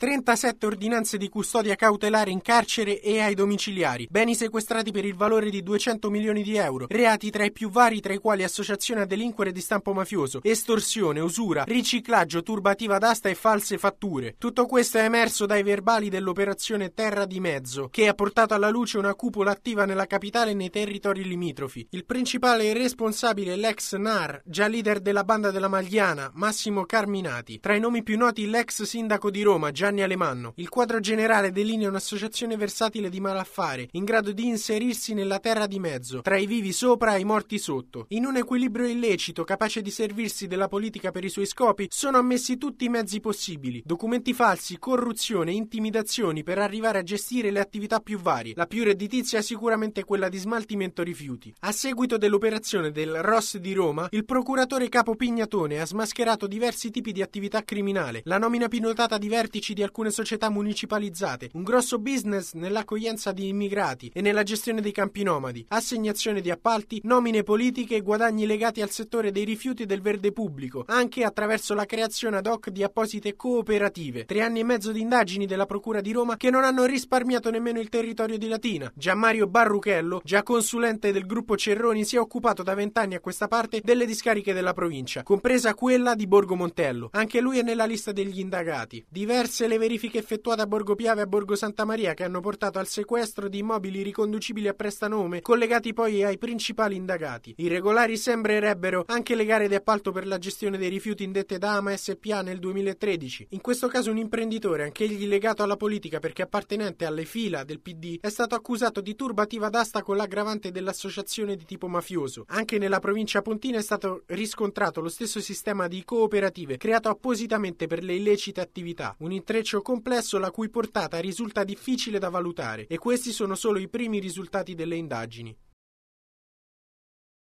37 ordinanze di custodia cautelare in carcere e ai domiciliari, beni sequestrati per il valore di 200 milioni di euro, reati tra i più vari tra i quali associazione a delinquere di stampo mafioso, estorsione, usura, riciclaggio, turbativa d'asta e false fatture. Tutto questo è emerso dai verbali dell'operazione Terra di Mezzo, che ha portato alla luce una cupola attiva nella capitale e nei territori limitrofi. Il principale responsabile è l'ex NAR, già leader della banda della Magliana, Massimo Carminati. Tra i nomi più noti l'ex sindaco di Roma, Gianni Gianni Alemanno. Il quadro generale delinea un'associazione versatile di malaffare, in grado di inserirsi nella terra di mezzo, tra i vivi sopra e i morti sotto. In un equilibrio illecito, capace di servirsi della politica per i suoi scopi, sono ammessi tutti i mezzi possibili, documenti falsi, corruzione, intimidazioni per arrivare a gestire le attività più varie. La più redditizia è sicuramente quella di smaltimento rifiuti. A seguito dell'operazione del ROS di Roma, il procuratore capo Pignatone ha smascherato diversi tipi di attività criminale. La nomina pilotata di vertici di di alcune società municipalizzate, un grosso business nell'accoglienza di immigrati e nella gestione dei campi nomadi, assegnazione di appalti, nomine politiche e guadagni legati al settore dei rifiuti del verde pubblico, anche attraverso la creazione ad hoc di apposite cooperative. Tre anni e mezzo di indagini della Procura di Roma che non hanno risparmiato nemmeno il territorio di Latina. Gianmario Barruchello, già consulente del gruppo Cerroni, si è occupato da vent'anni a questa parte delle discariche della provincia, compresa quella di Borgo Montello. Anche lui è nella lista degli indagati. Diverse le verifiche effettuate a Borgo Piave e a Borgo Santa Maria che hanno portato al sequestro di immobili riconducibili a prestanome, collegati poi ai principali indagati. Irregolari sembrerebbero anche le gare di appalto per la gestione dei rifiuti indette da AMA SPA nel 2013. In questo caso un imprenditore, anch'egli legato alla politica perché appartenente alle fila del PD, è stato accusato di turbativa d'asta con l'aggravante dell'associazione di tipo mafioso. Anche nella provincia pontina è stato riscontrato lo stesso sistema di cooperative creato appositamente per le illecite attività. Un intreccio intreccio complesso la cui portata risulta difficile da valutare e questi sono solo i primi risultati delle indagini.